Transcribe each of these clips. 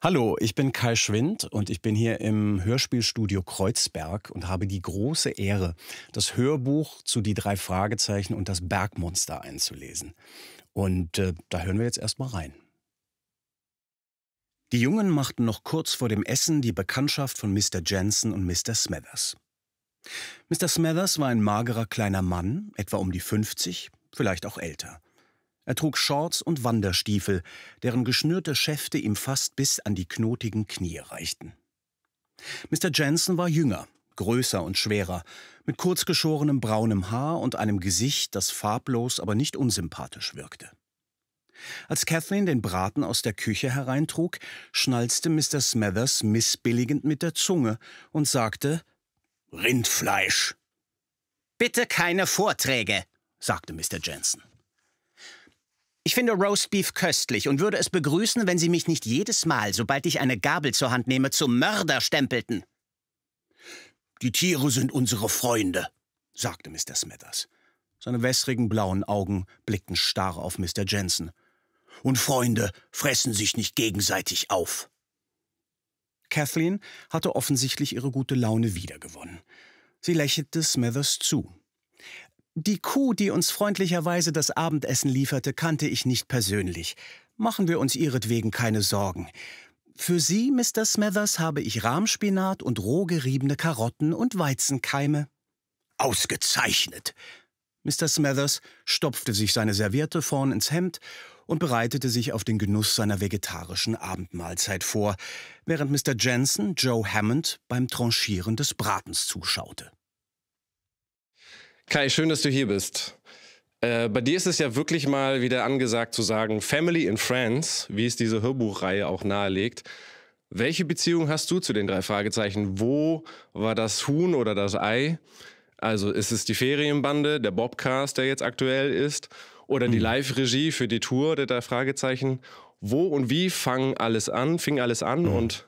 Hallo, ich bin Kai Schwind und ich bin hier im Hörspielstudio Kreuzberg und habe die große Ehre, das Hörbuch zu die drei Fragezeichen und das Bergmonster einzulesen. Und äh, da hören wir jetzt erstmal rein. Die Jungen machten noch kurz vor dem Essen die Bekanntschaft von Mr. Jensen und Mr. Smethers. Mr. Smethers war ein magerer kleiner Mann, etwa um die 50, vielleicht auch älter. Er trug Shorts und Wanderstiefel, deren geschnürte Schäfte ihm fast bis an die knotigen Knie reichten. Mr. Jensen war jünger, größer und schwerer, mit kurzgeschorenem braunem Haar und einem Gesicht, das farblos, aber nicht unsympathisch wirkte. Als Kathleen den Braten aus der Küche hereintrug, schnalzte Mr. Smathers missbilligend mit der Zunge und sagte Rindfleisch. Bitte keine Vorträge, sagte Mr. Jensen. Ich finde Roastbeef köstlich und würde es begrüßen, wenn Sie mich nicht jedes Mal, sobald ich eine Gabel zur Hand nehme, zum Mörder stempelten. Die Tiere sind unsere Freunde, sagte Mr. Smithers. Seine wässrigen blauen Augen blickten starr auf Mr. Jensen. Und Freunde fressen sich nicht gegenseitig auf. Kathleen hatte offensichtlich ihre gute Laune wiedergewonnen. Sie lächelte Smithers zu. Die Kuh, die uns freundlicherweise das Abendessen lieferte, kannte ich nicht persönlich. Machen wir uns ihretwegen keine Sorgen. Für Sie, Mr. Smethers, habe ich Rahmspinat und roh geriebene Karotten und Weizenkeime. Ausgezeichnet! Mr. Smethers stopfte sich seine Serviette vorn ins Hemd und bereitete sich auf den Genuss seiner vegetarischen Abendmahlzeit vor, während Mr. Jensen Joe Hammond beim Tranchieren des Bratens zuschaute. Kai, schön, dass du hier bist. Äh, bei dir ist es ja wirklich mal wieder angesagt zu sagen, Family in Friends, wie es diese Hörbuchreihe auch nahelegt. Welche Beziehung hast du zu den drei Fragezeichen? Wo war das Huhn oder das Ei? Also ist es die Ferienbande, der Bobcast, der jetzt aktuell ist, oder mhm. die Live-Regie für die Tour der drei Fragezeichen? Wo und wie fang alles an, fing alles an mhm. und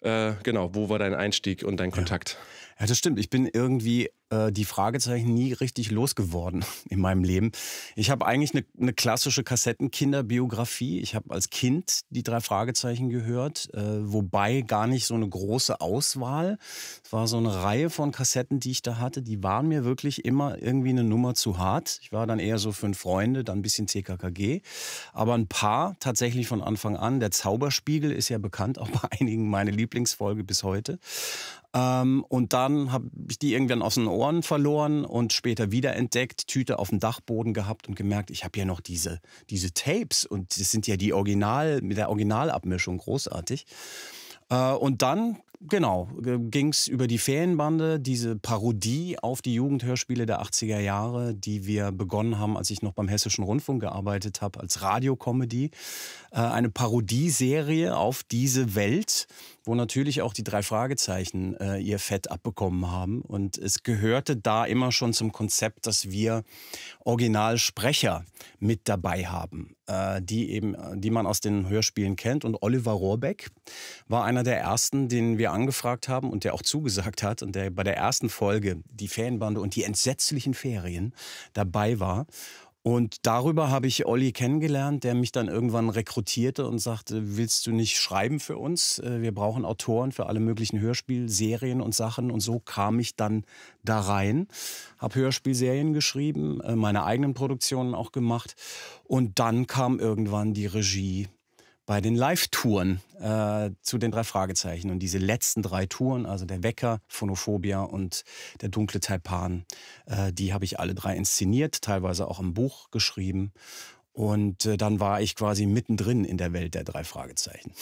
äh, genau, wo war dein Einstieg und dein Kontakt? Ja. ja, das stimmt. Ich bin irgendwie äh, die Fragezeichen nie richtig losgeworden in meinem Leben. Ich habe eigentlich eine, eine klassische Kassettenkinderbiografie. Ich habe als Kind die drei Fragezeichen gehört, äh, wobei gar nicht so eine große Auswahl. Es war so eine Reihe von Kassetten, die ich da hatte. Die waren mir wirklich immer irgendwie eine Nummer zu hart. Ich war dann eher so fünf Freunde, dann ein bisschen TKKG. Aber ein paar tatsächlich von Anfang an. Der Zauberspiegel ist ja bekannt, auch bei einigen meine Lieblingsfolge bis heute. Ähm, und dann habe ich die irgendwann aus den Ohren verloren und später wiederentdeckt, Tüte auf dem Dachboden gehabt und gemerkt, ich habe ja noch diese, diese Tapes und das sind ja die Original, mit der Originalabmischung großartig. Äh, und dann Genau, ging es über die Ferienbande, diese Parodie auf die Jugendhörspiele der 80er Jahre, die wir begonnen haben, als ich noch beim Hessischen Rundfunk gearbeitet habe, als Radiokomödie. Äh, eine Parodieserie auf diese Welt, wo natürlich auch die drei Fragezeichen äh, ihr Fett abbekommen haben. Und es gehörte da immer schon zum Konzept, dass wir Originalsprecher mit dabei haben, äh, die eben, die man aus den Hörspielen kennt. Und Oliver Rohrbeck war einer der ersten, den wir angefragt haben und der auch zugesagt hat und der bei der ersten Folge die Fanbande und die entsetzlichen Ferien dabei war. Und darüber habe ich Olli kennengelernt, der mich dann irgendwann rekrutierte und sagte, willst du nicht schreiben für uns? Äh, wir brauchen Autoren für alle möglichen Hörspielserien und Sachen. Und so kam ich dann da rein, habe Hörspielserien geschrieben, äh, meine eigenen Produktionen auch gemacht. Und dann kam irgendwann die Regie bei den Live-Touren äh, zu den drei Fragezeichen. Und diese letzten drei Touren, also der Wecker, Phonophobia und der dunkle Taipan, äh, die habe ich alle drei inszeniert, teilweise auch im Buch geschrieben. Und äh, dann war ich quasi mittendrin in der Welt der drei Fragezeichen.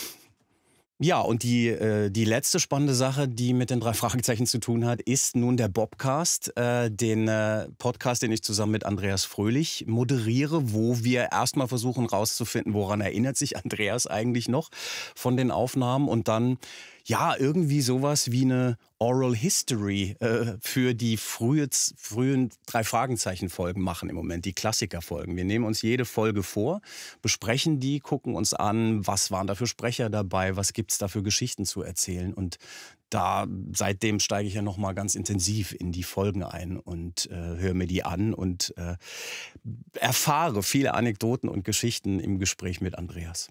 Ja, und die, äh, die letzte spannende Sache, die mit den drei Fragezeichen zu tun hat, ist nun der Bobcast, äh, den äh, Podcast, den ich zusammen mit Andreas Fröhlich moderiere, wo wir erstmal versuchen rauszufinden, woran erinnert sich Andreas eigentlich noch von den Aufnahmen und dann ja, irgendwie sowas wie eine Oral History äh, für die frühe, frühen drei Fragenzeichen-Folgen machen im Moment, die Klassiker-Folgen. Wir nehmen uns jede Folge vor, besprechen die, gucken uns an, was waren da für Sprecher dabei, was gibt es da für Geschichten zu erzählen. Und da seitdem steige ich ja nochmal ganz intensiv in die Folgen ein und äh, höre mir die an und äh, erfahre viele Anekdoten und Geschichten im Gespräch mit Andreas.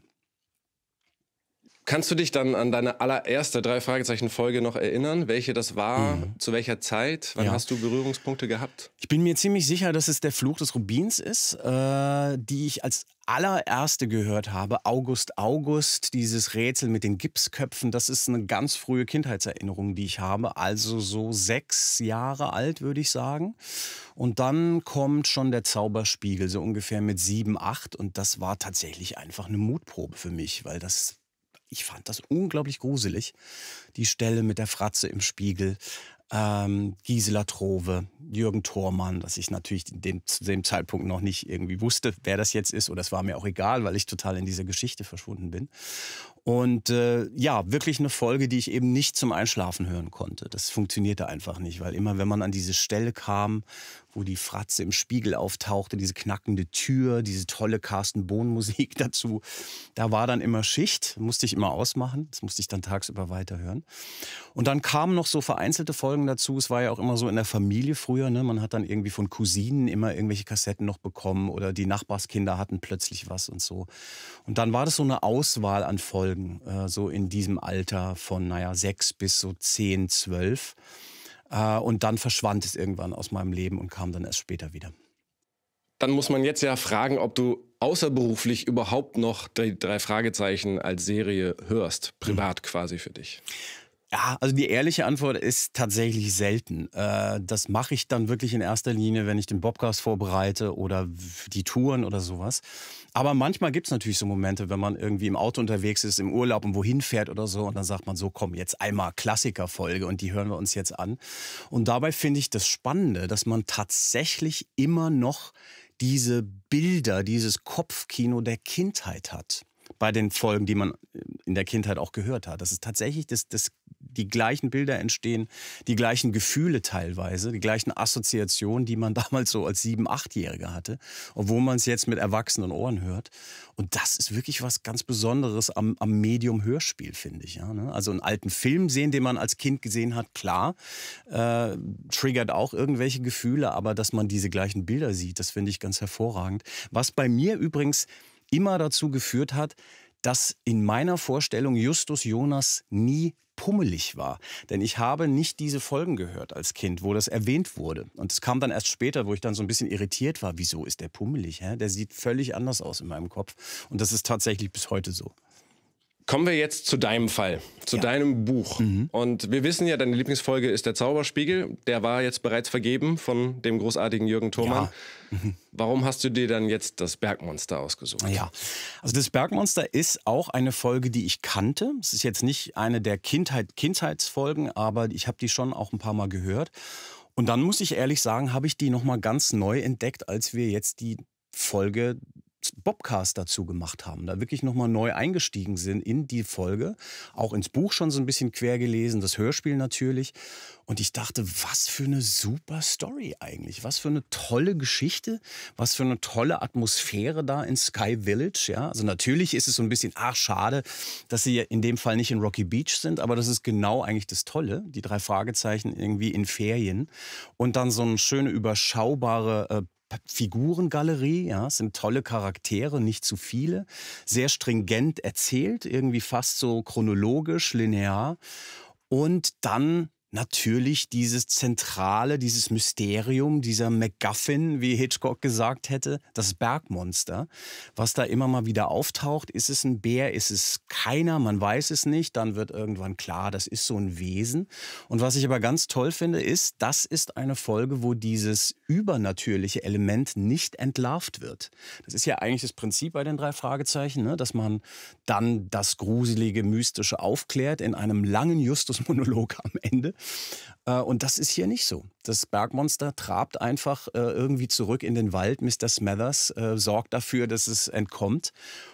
Kannst du dich dann an deine allererste drei Fragezeichen Folge noch erinnern, welche das war, mhm. zu welcher Zeit, wann ja. hast du Berührungspunkte gehabt? Ich bin mir ziemlich sicher, dass es der Fluch des Rubins ist, äh, die ich als allererste gehört habe, August August, dieses Rätsel mit den Gipsköpfen, das ist eine ganz frühe Kindheitserinnerung, die ich habe, also so sechs Jahre alt, würde ich sagen. Und dann kommt schon der Zauberspiegel, so ungefähr mit sieben, acht und das war tatsächlich einfach eine Mutprobe für mich, weil das ich fand das unglaublich gruselig. Die Stelle mit der Fratze im Spiegel, ähm, Gisela Trove, Jürgen Thormann, dass ich natürlich dem, zu dem Zeitpunkt noch nicht irgendwie wusste, wer das jetzt ist. Oder es war mir auch egal, weil ich total in dieser Geschichte verschwunden bin. Und äh, ja, wirklich eine Folge, die ich eben nicht zum Einschlafen hören konnte. Das funktionierte einfach nicht, weil immer, wenn man an diese Stelle kam, wo die Fratze im Spiegel auftauchte, diese knackende Tür, diese tolle Carsten Bohn Musik dazu. Da war dann immer Schicht, musste ich immer ausmachen, das musste ich dann tagsüber weiterhören. Und dann kamen noch so vereinzelte Folgen dazu. Es war ja auch immer so in der Familie früher, ne? man hat dann irgendwie von Cousinen immer irgendwelche Kassetten noch bekommen oder die Nachbarskinder hatten plötzlich was und so. Und dann war das so eine Auswahl an Folgen, äh, so in diesem Alter von, naja, sechs bis so zehn, zwölf. Äh, und dann verschwand es irgendwann aus meinem Leben und kam dann erst später wieder. Dann muss man jetzt ja fragen, ob du außerberuflich überhaupt noch die drei Fragezeichen als Serie hörst, privat mhm. quasi für dich. Ja, also die ehrliche Antwort ist tatsächlich selten. Äh, das mache ich dann wirklich in erster Linie, wenn ich den Bobcast vorbereite oder die Touren oder sowas. Aber manchmal gibt es natürlich so Momente, wenn man irgendwie im Auto unterwegs ist, im Urlaub und wohin fährt oder so und dann sagt man so, komm, jetzt einmal Klassikerfolge und die hören wir uns jetzt an. Und dabei finde ich das Spannende, dass man tatsächlich immer noch diese Bilder, dieses Kopfkino der Kindheit hat bei den Folgen, die man äh, in der Kindheit auch gehört hat. Das ist tatsächlich das, das die gleichen Bilder entstehen, die gleichen Gefühle teilweise, die gleichen Assoziationen, die man damals so als sieben, achtjähriger hatte, obwohl man es jetzt mit erwachsenen Ohren hört. Und das ist wirklich was ganz Besonderes am, am Medium Hörspiel, finde ich. Ja, ne? Also einen alten Film sehen, den man als Kind gesehen hat, klar, äh, triggert auch irgendwelche Gefühle, aber dass man diese gleichen Bilder sieht, das finde ich ganz hervorragend. Was bei mir übrigens immer dazu geführt hat, dass in meiner Vorstellung Justus Jonas nie pummelig war. Denn ich habe nicht diese Folgen gehört als Kind, wo das erwähnt wurde. Und es kam dann erst später, wo ich dann so ein bisschen irritiert war. Wieso ist der pummelig? Hä? Der sieht völlig anders aus in meinem Kopf. Und das ist tatsächlich bis heute so. Kommen wir jetzt zu deinem Fall, zu ja. deinem Buch. Mhm. Und wir wissen ja, deine Lieblingsfolge ist der Zauberspiegel. Der war jetzt bereits vergeben von dem großartigen Jürgen Thoma. Ja. Mhm. Warum hast du dir dann jetzt das Bergmonster ausgesucht? Ja, also das Bergmonster ist auch eine Folge, die ich kannte. Es ist jetzt nicht eine der Kindheit, Kindheitsfolgen, aber ich habe die schon auch ein paar Mal gehört. Und dann muss ich ehrlich sagen, habe ich die nochmal ganz neu entdeckt, als wir jetzt die Folge Bobcast dazu gemacht haben, da wirklich nochmal neu eingestiegen sind in die Folge, auch ins Buch schon so ein bisschen quer gelesen, das Hörspiel natürlich. Und ich dachte, was für eine super Story eigentlich, was für eine tolle Geschichte, was für eine tolle Atmosphäre da in Sky Village. Ja, also natürlich ist es so ein bisschen, ach schade, dass sie in dem Fall nicht in Rocky Beach sind, aber das ist genau eigentlich das Tolle, die drei Fragezeichen irgendwie in Ferien und dann so eine schöne überschaubare äh, Figurengalerie. Ja, es sind tolle Charaktere, nicht zu viele. Sehr stringent erzählt, irgendwie fast so chronologisch, linear. Und dann natürlich dieses Zentrale, dieses Mysterium, dieser MacGuffin, wie Hitchcock gesagt hätte, das Bergmonster, was da immer mal wieder auftaucht. Ist es ein Bär? Ist es keiner? Man weiß es nicht. Dann wird irgendwann klar, das ist so ein Wesen. Und was ich aber ganz toll finde, ist, das ist eine Folge, wo dieses übernatürliche Element nicht entlarvt wird. Das ist ja eigentlich das Prinzip bei den drei Fragezeichen, ne? dass man dann das gruselige, mystische aufklärt in einem langen Justus-Monolog am Ende. Äh, und das ist hier nicht so. Das Bergmonster trabt einfach äh, irgendwie zurück in den Wald. Mr. Smathers äh, sorgt dafür, dass es entkommt.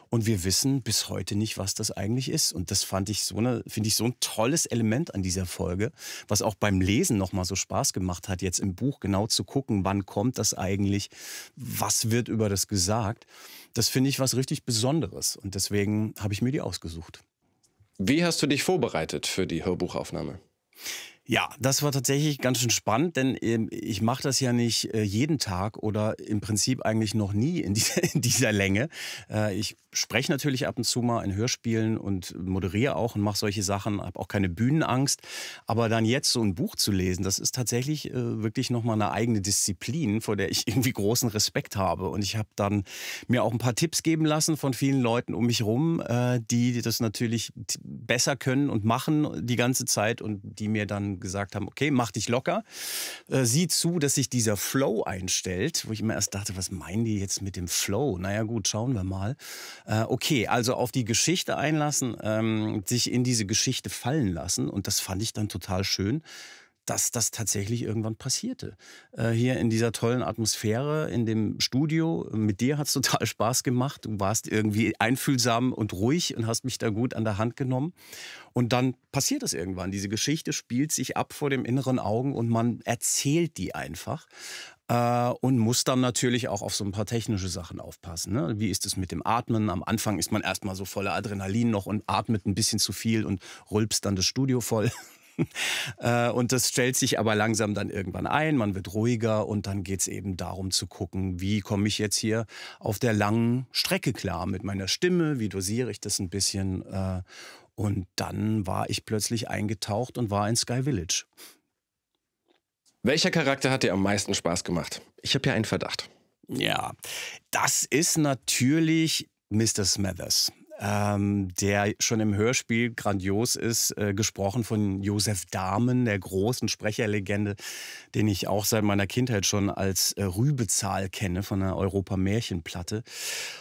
Und wir wissen bis heute nicht, was das eigentlich ist. Und das fand ich so eine, finde ich so ein tolles Element an dieser Folge, was auch beim Lesen nochmal so Spaß gemacht hat, jetzt im Buch genau zu gucken, wann kommt das eigentlich, was wird über das gesagt. Das finde ich was richtig Besonderes. Und deswegen habe ich mir die ausgesucht. Wie hast du dich vorbereitet für die Hörbuchaufnahme? Ja, das war tatsächlich ganz schön spannend, denn ähm, ich mache das ja nicht äh, jeden Tag oder im Prinzip eigentlich noch nie in dieser, in dieser Länge. Äh, ich spreche natürlich ab und zu mal in Hörspielen und moderiere auch und mache solche Sachen, habe auch keine Bühnenangst. Aber dann jetzt so ein Buch zu lesen, das ist tatsächlich äh, wirklich nochmal eine eigene Disziplin, vor der ich irgendwie großen Respekt habe. Und ich habe dann mir auch ein paar Tipps geben lassen von vielen Leuten um mich herum, die das natürlich besser können und machen die ganze Zeit und die mir dann gesagt haben, okay, mach dich locker, äh, sieh zu, dass sich dieser Flow einstellt, wo ich immer erst dachte, was meinen die jetzt mit dem Flow? Naja gut, schauen wir mal. Äh, okay, also auf die Geschichte einlassen, ähm, sich in diese Geschichte fallen lassen und das fand ich dann total schön dass das tatsächlich irgendwann passierte. Äh, hier in dieser tollen Atmosphäre, in dem Studio. Mit dir hat es total Spaß gemacht. Du warst irgendwie einfühlsam und ruhig und hast mich da gut an der Hand genommen. Und dann passiert es irgendwann. Diese Geschichte spielt sich ab vor dem inneren Augen und man erzählt die einfach. Äh, und muss dann natürlich auch auf so ein paar technische Sachen aufpassen. Ne? Wie ist es mit dem Atmen? Am Anfang ist man erstmal so voller Adrenalin noch und atmet ein bisschen zu viel und rülpst dann das Studio voll. Äh, und das stellt sich aber langsam dann irgendwann ein, man wird ruhiger und dann geht es eben darum zu gucken, wie komme ich jetzt hier auf der langen Strecke klar mit meiner Stimme, wie dosiere ich das ein bisschen. Äh, und dann war ich plötzlich eingetaucht und war in Sky Village. Welcher Charakter hat dir am meisten Spaß gemacht? Ich habe ja einen Verdacht. Ja, das ist natürlich Mr. Smathers ähm, der schon im Hörspiel grandios ist, äh, gesprochen von Josef Dahmen, der großen Sprecherlegende, den ich auch seit meiner Kindheit schon als äh, Rübezahl kenne von der Europa-Märchenplatte.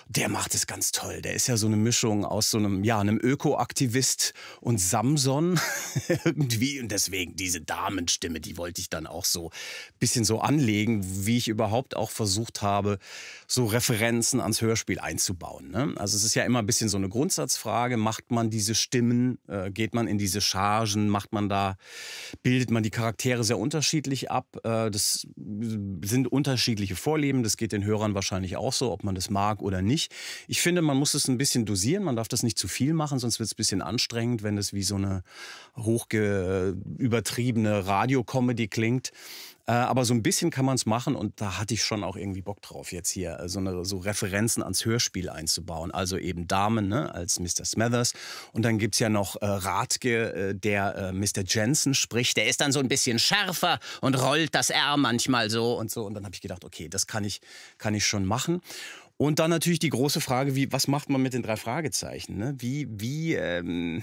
Der macht es ganz toll. Der ist ja so eine Mischung aus so einem, ja, einem Ökoaktivist und Samson irgendwie. Und deswegen diese Damenstimme, die wollte ich dann auch so ein bisschen so anlegen, wie ich überhaupt auch versucht habe, so Referenzen ans Hörspiel einzubauen. Ne? Also es ist ja immer ein bisschen so ein eine Grundsatzfrage, macht man diese Stimmen, äh, geht man in diese Chargen, macht man da, bildet man die Charaktere sehr unterschiedlich ab. Äh, das sind unterschiedliche Vorleben, das geht den Hörern wahrscheinlich auch so, ob man das mag oder nicht. Ich finde, man muss es ein bisschen dosieren, man darf das nicht zu viel machen, sonst wird es ein bisschen anstrengend, wenn es wie so eine hochübertriebene Radiocomedy klingt. Äh, aber so ein bisschen kann man es machen und da hatte ich schon auch irgendwie Bock drauf, jetzt hier äh, so, eine, so Referenzen ans Hörspiel einzubauen. Also eben Damen ne, als Mr. Smathers und dann gibt es ja noch äh, Radke, äh, der äh, Mr. Jensen spricht. Der ist dann so ein bisschen schärfer und rollt das R manchmal so und so. Und dann habe ich gedacht, okay, das kann ich, kann ich schon machen. Und dann natürlich die große Frage, wie, was macht man mit den drei Fragezeichen? Ne? Wie, wie, ähm,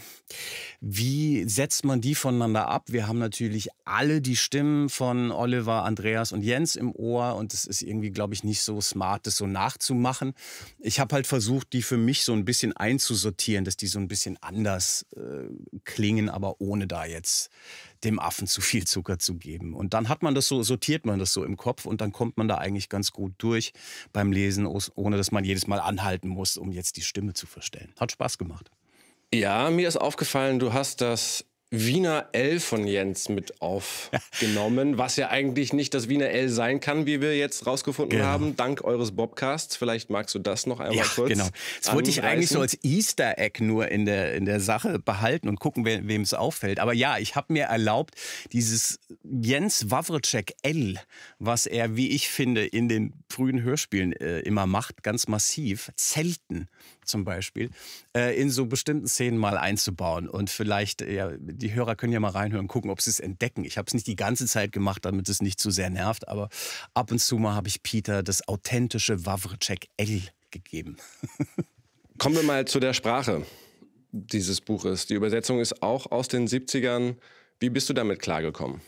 wie setzt man die voneinander ab? Wir haben natürlich alle die Stimmen von Oliver, Andreas und Jens im Ohr und es ist irgendwie, glaube ich, nicht so smart, das so nachzumachen. Ich habe halt versucht, die für mich so ein bisschen einzusortieren, dass die so ein bisschen anders äh, klingen, aber ohne da jetzt dem Affen zu viel Zucker zu geben. Und dann hat man das so, sortiert man das so im Kopf und dann kommt man da eigentlich ganz gut durch beim Lesen, ohne dass man jedes Mal anhalten muss, um jetzt die Stimme zu verstellen. Hat Spaß gemacht. Ja, mir ist aufgefallen, du hast das Wiener L von Jens mit aufgenommen, was ja eigentlich nicht das Wiener L sein kann, wie wir jetzt rausgefunden genau. haben, dank eures Bobcasts. Vielleicht magst du das noch einmal ja, kurz. Genau. Das wollte ich eigentlich so als Easter Egg nur in der, in der Sache behalten und gucken, we wem es auffällt. Aber ja, ich habe mir erlaubt, dieses Jens Wawritschek L, was er, wie ich finde, in den frühen Hörspielen äh, immer macht, ganz massiv, Zelten zum Beispiel, äh, in so bestimmten Szenen mal einzubauen. Und vielleicht, ja, die Hörer können ja mal reinhören, gucken, ob sie es entdecken. Ich habe es nicht die ganze Zeit gemacht, damit es nicht zu sehr nervt, aber ab und zu mal habe ich Peter das authentische Wawrczyk L gegeben. Kommen wir mal zu der Sprache dieses Buches. Die Übersetzung ist auch aus den 70ern. Wie bist du damit klargekommen?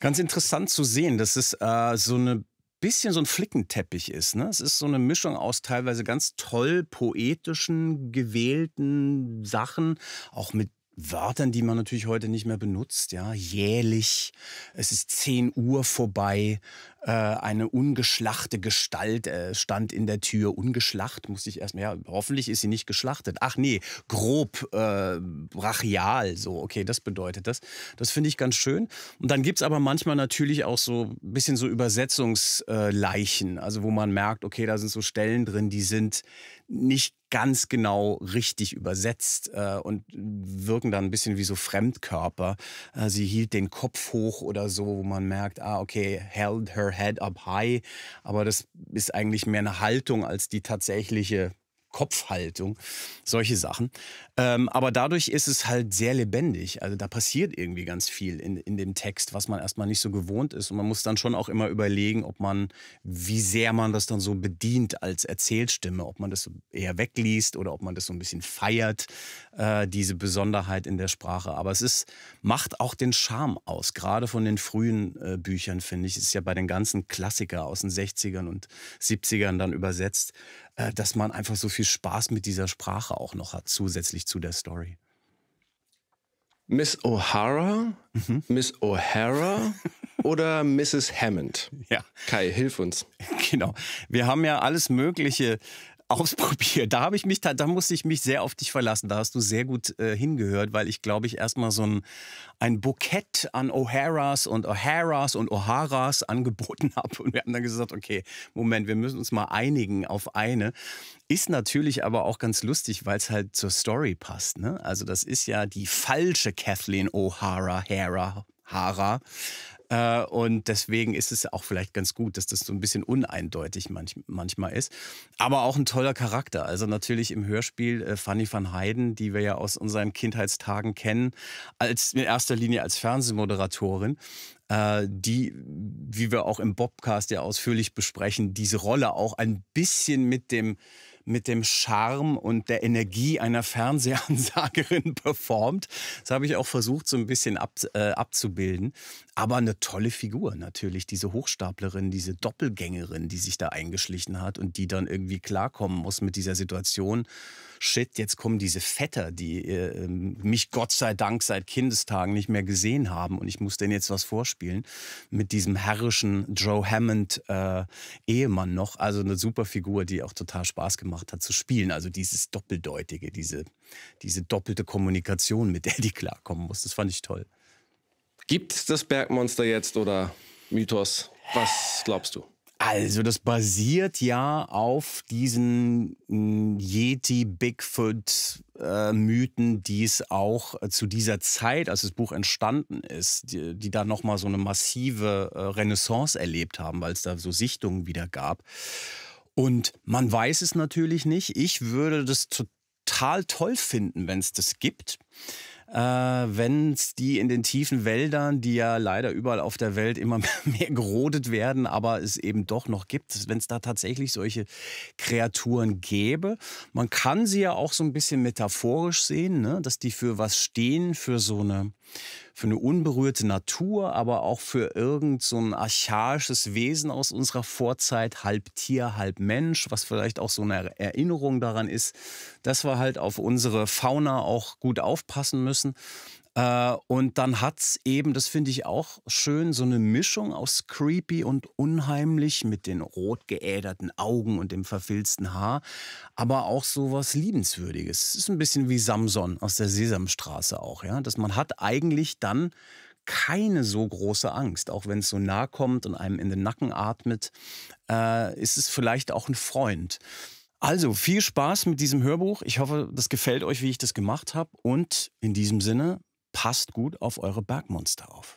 Ganz interessant zu sehen, dass es äh, so eine bisschen so ein Flickenteppich ist. Ne? Es ist so eine Mischung aus teilweise ganz toll poetischen, gewählten Sachen, auch mit Wörtern, die man natürlich heute nicht mehr benutzt, ja, jählich, es ist 10 Uhr vorbei, äh, eine ungeschlachte Gestalt äh, stand in der Tür, ungeschlacht musste ich erstmal, ja, hoffentlich ist sie nicht geschlachtet, ach nee, grob, äh, brachial, so, okay, das bedeutet das, das finde ich ganz schön und dann gibt es aber manchmal natürlich auch so ein bisschen so Übersetzungsleichen, also wo man merkt, okay, da sind so Stellen drin, die sind nicht ganz genau richtig übersetzt äh, und wirken dann ein bisschen wie so Fremdkörper. Äh, sie hielt den Kopf hoch oder so, wo man merkt, ah, okay, held her head up high. Aber das ist eigentlich mehr eine Haltung als die tatsächliche Kopfhaltung, solche Sachen. Ähm, aber dadurch ist es halt sehr lebendig. Also da passiert irgendwie ganz viel in, in dem Text, was man erstmal nicht so gewohnt ist. Und man muss dann schon auch immer überlegen, ob man, wie sehr man das dann so bedient als Erzählstimme, ob man das eher wegliest oder ob man das so ein bisschen feiert, äh, diese Besonderheit in der Sprache. Aber es ist, macht auch den Charme aus, gerade von den frühen äh, Büchern, finde ich. Es ist ja bei den ganzen Klassikern aus den 60ern und 70ern dann übersetzt. Äh, dass man einfach so viel Spaß mit dieser Sprache auch noch hat, zusätzlich zu der Story. Miss O'Hara, mhm. Miss O'Hara oder Mrs. Hammond? Ja. Kai, hilf uns. Genau. Wir haben ja alles Mögliche ausprobiert. Da habe ich mich, da, da, musste ich mich sehr auf dich verlassen. Da hast du sehr gut äh, hingehört, weil ich glaube ich erstmal so ein, ein Bukett an O'Haras und O'Haras und O'Haras angeboten habe. Und wir haben dann gesagt, okay, Moment, wir müssen uns mal einigen auf eine. Ist natürlich aber auch ganz lustig, weil es halt zur Story passt. Ne? Also das ist ja die falsche Kathleen O'Hara, Hara, Hara äh, und deswegen ist es auch vielleicht ganz gut, dass das so ein bisschen uneindeutig manch, manchmal ist. Aber auch ein toller Charakter. Also natürlich im Hörspiel äh, Fanny van Heiden, die wir ja aus unseren Kindheitstagen kennen, als in erster Linie als Fernsehmoderatorin äh, die, wie wir auch im Bobcast ja ausführlich besprechen, diese Rolle auch ein bisschen mit dem mit dem Charme und der Energie einer Fernsehansagerin performt. Das habe ich auch versucht, so ein bisschen ab, äh, abzubilden. Aber eine tolle Figur natürlich, diese Hochstaplerin, diese Doppelgängerin, die sich da eingeschlichen hat und die dann irgendwie klarkommen muss mit dieser Situation. Shit, jetzt kommen diese Vetter, die äh, ähm, mich Gott sei Dank seit Kindestagen nicht mehr gesehen haben und ich muss denen jetzt was vorspielen. Mit diesem herrischen Joe Hammond äh, Ehemann noch. Also eine super Figur, die auch total Spaß gemacht hat gemacht hat, zu spielen. Also dieses Doppeldeutige, diese, diese doppelte Kommunikation, mit der die klarkommen muss. Das fand ich toll. Gibt es das Bergmonster jetzt oder Mythos? Was glaubst du? Also, das basiert ja auf diesen hm, Yeti, Bigfoot, äh, Mythen, die es auch äh, zu dieser Zeit, als das Buch entstanden ist, die, die da nochmal so eine massive äh, Renaissance erlebt haben, weil es da so Sichtungen wieder gab. Und man weiß es natürlich nicht. Ich würde das total toll finden, wenn es das gibt. Äh, wenn es die in den tiefen Wäldern, die ja leider überall auf der Welt immer mehr gerodet werden, aber es eben doch noch gibt, wenn es da tatsächlich solche Kreaturen gäbe. Man kann sie ja auch so ein bisschen metaphorisch sehen, ne? dass die für was stehen, für so eine für eine unberührte Natur, aber auch für irgend so ein archaisches Wesen aus unserer Vorzeit, halb Tier, halb Mensch, was vielleicht auch so eine Erinnerung daran ist, dass wir halt auf unsere Fauna auch gut aufpassen müssen. Äh, und dann hat es eben, das finde ich auch schön, so eine Mischung aus creepy und unheimlich mit den rot geäderten Augen und dem verfilzten Haar, aber auch so was Liebenswürdiges. Es ist ein bisschen wie Samson aus der Sesamstraße auch, ja. Dass man hat eigentlich dann keine so große Angst, auch wenn es so nah kommt und einem in den Nacken atmet, äh, ist es vielleicht auch ein Freund. Also viel Spaß mit diesem Hörbuch. Ich hoffe, das gefällt euch, wie ich das gemacht habe. Und in diesem Sinne, passt gut auf eure Bergmonster auf.